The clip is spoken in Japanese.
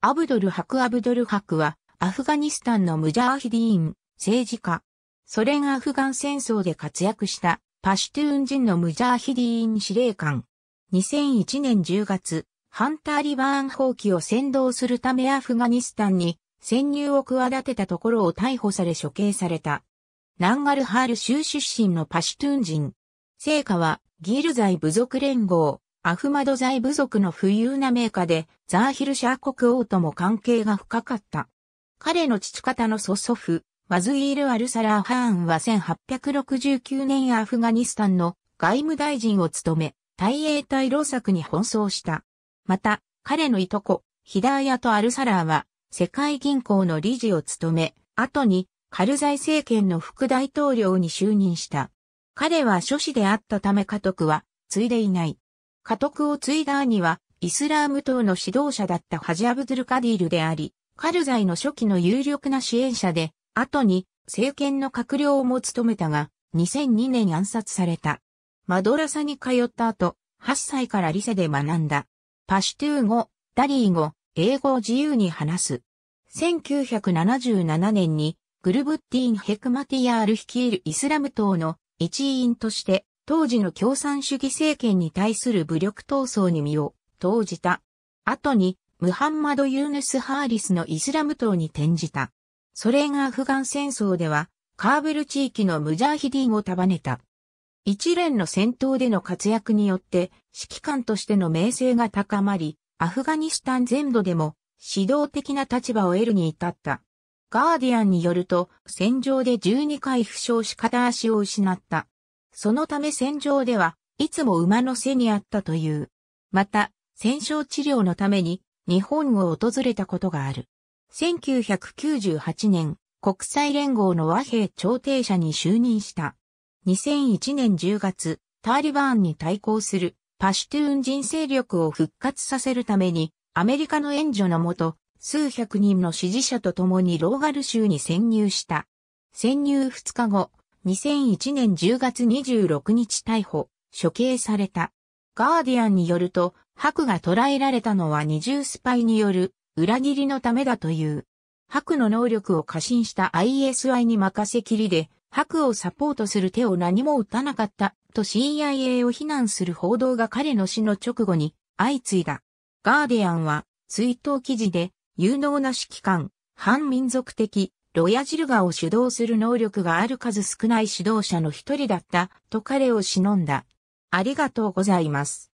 アブドルハクアブドルハクは、アフガニスタンのムジャーヒディーン、政治家。ソ連アフガン戦争で活躍したパシュトゥーン人のムジャーヒディーン司令官。2001年10月、ンター・リバーン放棄を先導するためアフガニスタンに潜入を企てたところを逮捕され処刑された。ナンガルハール州出身のパシュトゥーン人。成果はギルザイ部族連合、アフマド財部族の富裕な名家で、ザーヒルシャー国王とも関係が深かった。彼の父方の祖祖父、ワズイール・アルサラー・ハーンは1869年アフガニスタンの外務大臣を務め、大英大老作に奔走した。また、彼のいとこ、ヒダーヤとアルサラーは、世界銀行の理事を務め、後に、カルザイ政権の副大統領に就任した。彼は諸子であったため家督は、継いでいない。家督を継いだ兄は、イスラーム党の指導者だったハジアブズルカディールであり、カルザイの初期の有力な支援者で、後に政権の閣僚も務めたが、2002年暗殺された。マドラサに通った後、8歳からリセで学んだ。パシュトゥー語、ダリー語、英語を自由に話す。1977年にグルブッティン・ヘクマティヤール率いるイスラム党の一員として当時の共産主義政権に対する武力闘争に身を投じた。後に、ムハンマド・ユーヌス・ハーリスのイスラム党に転じた。それがアフガン戦争では、カーブル地域のムジャーヒディンを束ねた。一連の戦闘での活躍によって、指揮官としての名声が高まり、アフガニスタン全土でも指導的な立場を得るに至った。ガーディアンによると、戦場で12回負傷し片足を失った。そのため戦場ではいつも馬の背にあったという。また、戦勝治療のために日本を訪れたことがある。1998年、国際連合の和平調停者に就任した。2001年10月、タリバーンに対抗するパシュトゥーン人勢力を復活させるために、アメリカの援助のもと、数百人の支持者と共にローガル州に潜入した。潜入2日後、2001年10月26日逮捕、処刑された。ガーディアンによると、白が捕らえられたのは二重スパイによる裏切りのためだという。白の能力を過信した ISI に任せきりで、白をサポートする手を何も打たなかったと CIA を非難する報道が彼の死の直後に相次いだ。ガーディアンは追悼記事で有能な指揮官、反民族的、ロヤジルガを主導する能力がある数少ない指導者の一人だったと彼を忍んだ。ありがとうございます。